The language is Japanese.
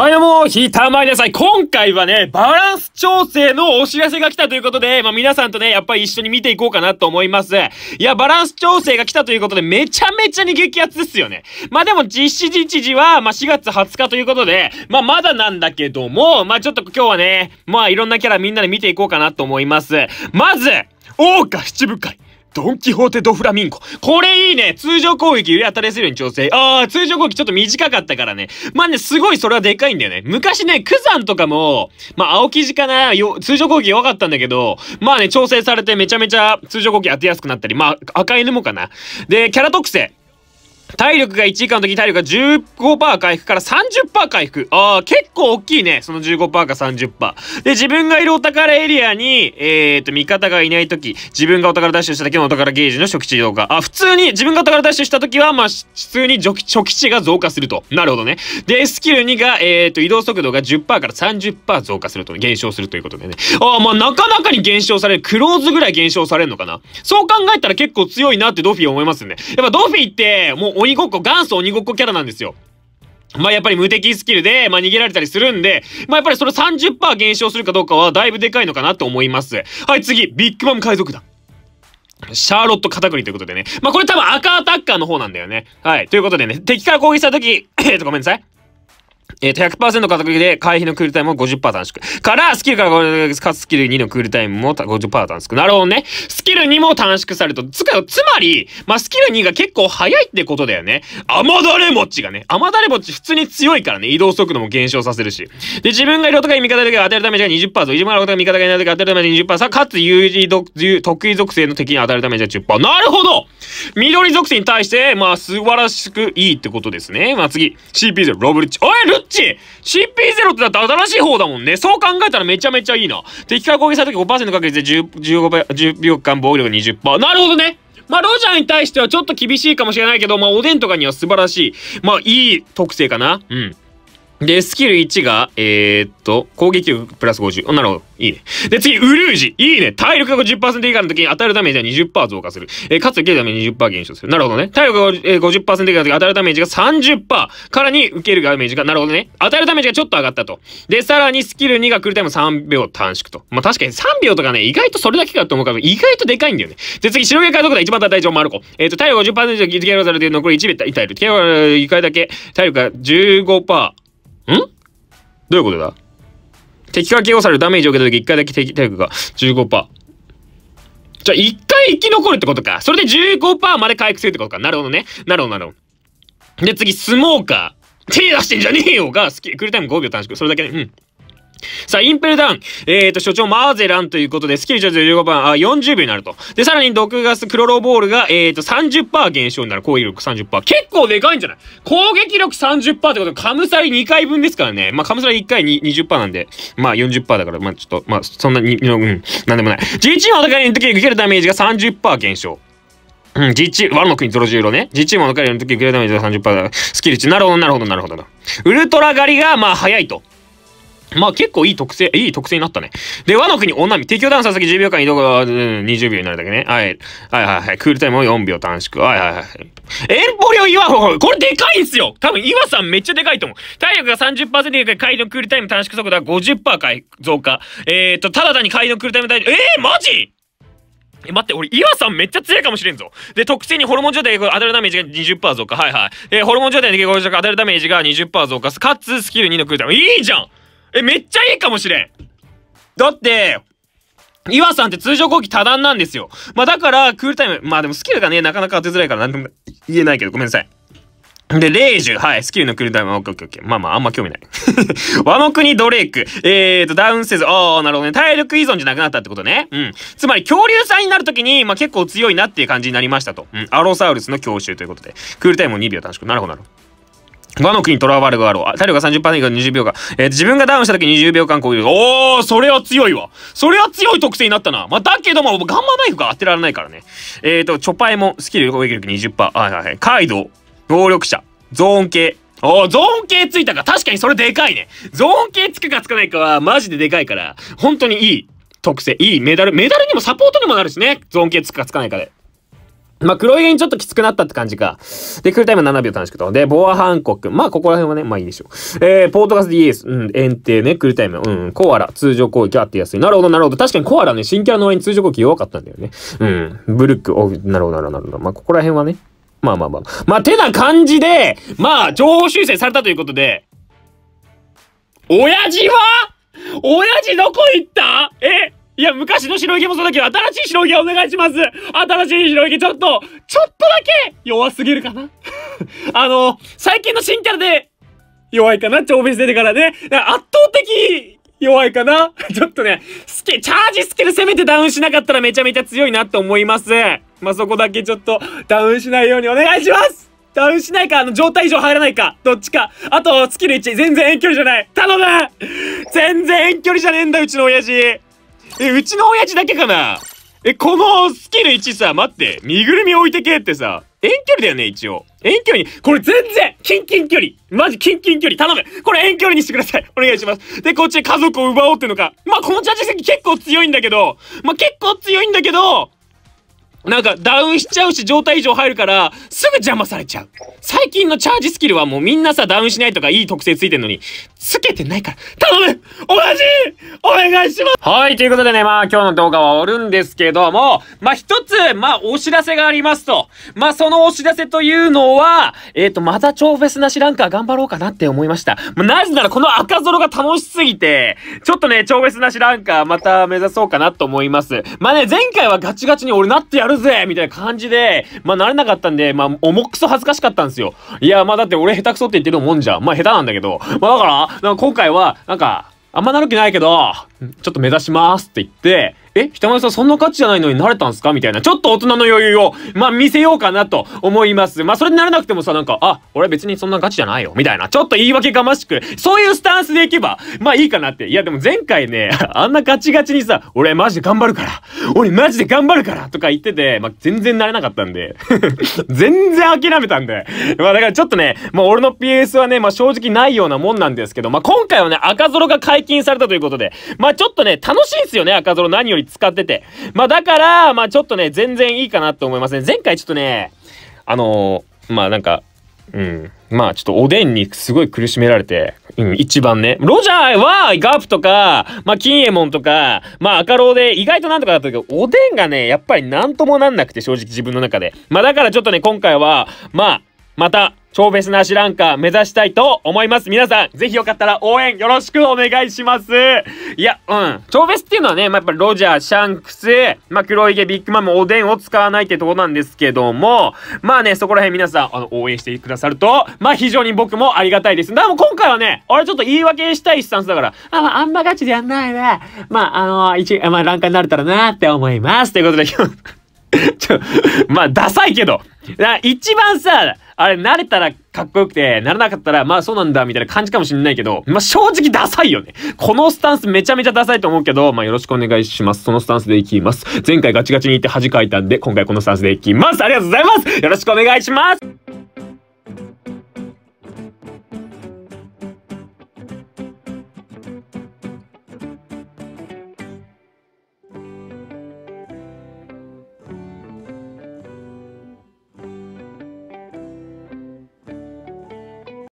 はい、どうも、ひたまりなさい。今回はね、バランス調整のお知らせが来たということで、まあ皆さんとね、やっぱり一緒に見ていこうかなと思います。いや、バランス調整が来たということで、めちゃめちゃに激アツですよね。まあでも実施日時は、まあ4月20日ということで、まあまだなんだけども、まあちょっと今日はね、まあいろんなキャラみんなで見ていこうかなと思います。まず、桜花七部会。ドンキホーテドフラミンゴ。これいいね通常攻撃、上当たりするように調整。ああ、通常攻撃ちょっと短かったからね。まあね、すごいそれはでかいんだよね。昔ね、クザンとかも、まあ、青生地かな、よ、通常攻撃弱かったんだけど、まあね、調整されてめちゃめちゃ通常攻撃当てやすくなったり、まあ、赤犬もかな。で、キャラ特性。体力が1時間の時体力が15%回復から30%回復。ああ、結構大きいね。その15%か30%。で、自分がいるお宝エリアに、えー、っと、味方がいない時、自分がお宝ダッシュした時のお宝ゲージの初期値増加。あ、普通に、自分がお宝ダッシュした時は、まあ、普通に初期値が増加すると。なるほどね。で、スキル2が、えー、っと、移動速度が10%から30%増加すると、減少するということでね。ああ、まあ、なかなかに減少される。クローズぐらい減少されるのかな。そう考えたら結構強いなってドフィー思いますね。やっぱドフィーって、もう鬼ごっこ、元祖鬼ごっこキャラなんですよ。まあやっぱり無敵スキルで、まあ逃げられたりするんで、まあやっぱりそれ30%減少するかどうかはだいぶでかいのかなと思います。はい、次、ビッグマム海賊団。シャーロット片栗ということでね。まあこれ多分赤アタッカーの方なんだよね。はい。ということでね、敵から攻撃した時えとごめんなさい。えっ、ー、と、100%稼ぎで回避のクールタイムを50%短縮。から、スキルから、かつスキル2のクールタイムも50%短縮。なるほどね。スキル2も短縮されると、つか、つまり、まあ、スキル2が結構早いってことだよね。雨だれ持ちがね。雨だれ持ち普通に強いからね。移動速度も減少させるし。で、自分が色とか味方だけ当てるためじゃ20%増。自分が色とか味方がいないだけ当てるためじゃ20%。さ、かつ、有利得意属性の敵に当たるためじゃ10%。なるほど緑属性に対して、まあ、素晴らしくいいってことですね。まあ、次。CP0、ロブリッチ。おい、ルっち !CP0 ってだって新しい方だもんね。そう考えたらめちゃめちゃいいな。敵から攻撃された時5%確率で1 0 10秒間防御力20%。なるほどねまあ、ロジャーに対してはちょっと厳しいかもしれないけど、まあ、おでんとかには素晴らしい。まあ、いい特性かな。うん。で、スキル1が、えー、っと、攻撃力プラス50。お、なるほど。いいね。で、次、ウルージ。いいね。体力が50%以下の時に当たるダメージは20%増加する。えー、かつ受けるダメージ20%減少する。なるほどね。体力が50%以下の時に当たるダメージが30%。からに受けるダメージが、なるほどね。当たるダメージがちょっと上がったと。で、さらにスキル2が来るタイム3秒短縮と。まあ、確かに3秒とかね、意外とそれだけかと思うから、意外とでかいんだよね。で、次、白毛海賊団一番大丈夫マルコ。えー、っと、体力50%以上ギリギリされて残り1秒いたいる。体力が15%。んどういうことだ敵から KO されるダメージを受けた時1回だけ敵体力が15%。じゃあ1回生き残るってことか。それで15%まで回復するってことか。なるほどね。なるほどなるほど。で次、スモーカー。手出してんじゃねえよが、スキル、クールタイム5秒短縮。それだけね。うん。さあ、インペルダウン。えっ、ー、と、所長、マーゼランということで、スキル上で15番、あ、40秒になると。で、さらに毒ガスクロロボールが、えっ、ー、と、30%減少になる。攻撃力30%。結構でかいんじゃない攻撃力30%ってことは、カムサリ2回分ですからね。まあ、カムサリ1回に20%なんで、まあ40、だから、まあ、ちょっと、まあ、そんなに、うん、なんでもない。自チーの戦いの時に受けるダメージが30%減少。うん、自チーンの国ゾロ十郎ね。G チームの彼らの時、グーダメージが30%だ。スキル値。なるほど、なるほど、なるほど。ウルトラ狩りが、まあ、早いと。まあ結構いい特性、いい特性になったね。で、和の国、女見、敵をダウンさ先10秒間移動が、うん、20秒になるだけね。はい。はいはいはい。クールタイムを4秒短縮。はいはいはい。遠方量岩穂、これでかいんすよ多分岩さんめっちゃでかいと思う。体力が30%でかい、回のクールタイム短縮速度が50%回増加。えーと、ただ単に回のクールタイム大えー、マジえ、待って、俺、岩さんめっちゃ強いかもしれんぞ。で、特性にホルモン状態で当たるダメージが20%増加。はいはい。えー、ホルモン状態で結構当たるダメージが20%増加。かつ、スキル2のクールタイム。いいじゃんえ、めっちゃいいかもしれんだって、岩さんって通常後期多段なんですよ。まあだから、クールタイム、まあでもスキルがね、なかなか当てづらいから何でも言えないけど、ごめんなさい。で、レイジュ。はい。スキルのクールタイム。オッケーオッケー。オッケー。まあまあ、あんま興味ない。和 の国ドレイク。えーと、ダウンせず。ああ、なるほどね。体力依存じゃなくなったってことね。うん。つまり、恐竜さんになるときに、まあ結構強いなっていう感じになりましたと。うん。アロサウルスの強襲ということで。クールタイムを2秒短縮。なるほど、なるほど。我ノ国とらわれがあろう。体力が30%以下20秒間。えー、自分がダウンした時20秒間攻撃。おー、それは強いわ。それは強い特性になったな。まあ、だけども、ガンマナイフが当てられないからね。えーと、チョパイもスキル攻撃力20%。はいはいはい。カイドウ、暴力者、ゾーン系。おー、ゾーン系ついたか。確かにそれでかいね。ゾーン系つくかつかないかは、マジででかいから、本当にいい特性、いいメダル。メダルにもサポートにもなるしね。ゾーン系つくかつかないかで。まあ、黒い毛にちょっときつくなったって感じか。で、クールタイム7秒短縮と。で、ボアハンコック。まあ、ここら辺はね、まあいいでしょう。えー、ポートガス DS。うん、限定ね、クールタイム。うん、コアラ。通常攻撃あって安い。なるほど、なるほど。確かにコアラね、新キャラの割に通常攻撃弱かったんだよね。うん、ブルック。お、なるほど、なるほど、なるほど。まあ、ここら辺はね。まあまあまあ。まあ、てな感じで、まあ、情報修正されたということで、親父は親父どこ行ったえいや、昔の白ひげもそうだけど、新しい白ひげお願いします新しい白ひげちょっと、ちょっとだけ弱すぎるかな あの、最近の新キャラで、弱いかな超利出てからね。圧倒的弱いかな ちょっとね、スケ、チャージスキル攻めてダウンしなかったらめちゃめちゃ強いなって思います。まあ、そこだけちょっと、ダウンしないようにお願いしますダウンしないか、あの、状態異常入らないか、どっちか。あと、スキル1、全然遠距離じゃない。頼む 全然遠距離じゃねえんだ、うちの親父。え、うちの親父だけかなえ、このスキル1さ、待って、身ぐるみ置いてけってさ、遠距離だよね、一応。遠距離に、これ全然、近々距離マジ近々距離頼むこれ遠距離にしてくださいお願いしますで、こっちで家族を奪おうってのか。まあ、このチャージ席結構強いんだけど、まあ、結構強いんだけど、なんかダウンしちゃうし状態異常入るからすぐ邪魔されちゃう。最近のチャージスキルはもうみんなさダウンしないとかいい特性ついてんのに、つけてないから頼む同じお願いしますはい、ということでね、まあ今日の動画は終わるんですけども、まあ一つ、まあお知らせがありますと。まあそのお知らせというのは、えっ、ー、と、また超フェスなしランカー頑張ろうかなって思いました。まあ、なぜならこの赤ゾロが楽しすぎて、ちょっとね、超フェスなしランカーまた目指そうかなと思います。まあね、前回はガチガチに俺なってやるるぜみたいな感じで、まあ、慣れなかったんで、まあ、重くそ恥ずかしかったんですよ。いや、まあ、だって俺下手くそって言ってるもんじゃん。まあ、下手なんだけど。まあ、だから、なんか今回は、なんか、あんまなる気ないけど、ちょっと目指しますって言って、え北村さんそんな価値じゃないのに慣れたんすかみたいな、ちょっと大人の余裕を、まあ、見せようかなと思います。まあ、それにならなくてもさ、なんか、あ、俺別にそんなガチじゃないよ、みたいな、ちょっと言い訳がましく、そういうスタンスでいけば、まあいいかなって。いや、でも前回ね、あんなガチガチにさ、俺マジで頑張るから、俺マジで頑張るからとか言ってて、まあ、全然なれなかったんで、全然諦めたんで、まあ、だからちょっとね、まあ、俺の PS はね、まあ、正直ないようなもんなんですけど、まあ、今回はね、赤ゾロが解禁されたということで、まあ、ちょっとね、楽しいんすよね、赤ゾロ何より使ってて。まあだから、まあちょっとね、全然いいかなと思いますね。前回ちょっとね、あのー、まあなんか、うん。まあちょっとおでんにすごい苦しめられて、うん、一番ね。ロジャーはガープとか、まあ金右衛門とか、まあ赤老で意外となんとかだったけど、おでんがね、やっぱりなんともなんなくて正直自分の中で。まあだからちょっとね、今回は、まあ、また、超ベスな足ランカー目指したいと思います。皆さん、ぜひよかったら応援よろしくお願いします。いや、うん。超ベスっていうのはね、まあ、やっぱロジャー、シャンクス、まあ、黒ひビッグマム、おでんを使わないってとこなんですけども、まあね、そこら辺皆さん、あの、応援してくださると、まあ、非常に僕もありがたいです。でも今回はね、俺ちょっと言い訳したいスタンスだから、あ、まあ、あんまガチでやんないね。まあ、あの、一、まあ、ランカーになれたらなって思います。ということで、ちょ、まあ、ダサいけど、一番さ、あれ、慣れたらかっこよくて、ならなかったら、まあそうなんだ、みたいな感じかもしんないけど、まあ正直ダサいよね。このスタンスめちゃめちゃダサいと思うけど、まあよろしくお願いします。そのスタンスでいきます。前回ガチガチに行って恥かいたんで、今回このスタンスでいきます。ありがとうございますよろしくお願いします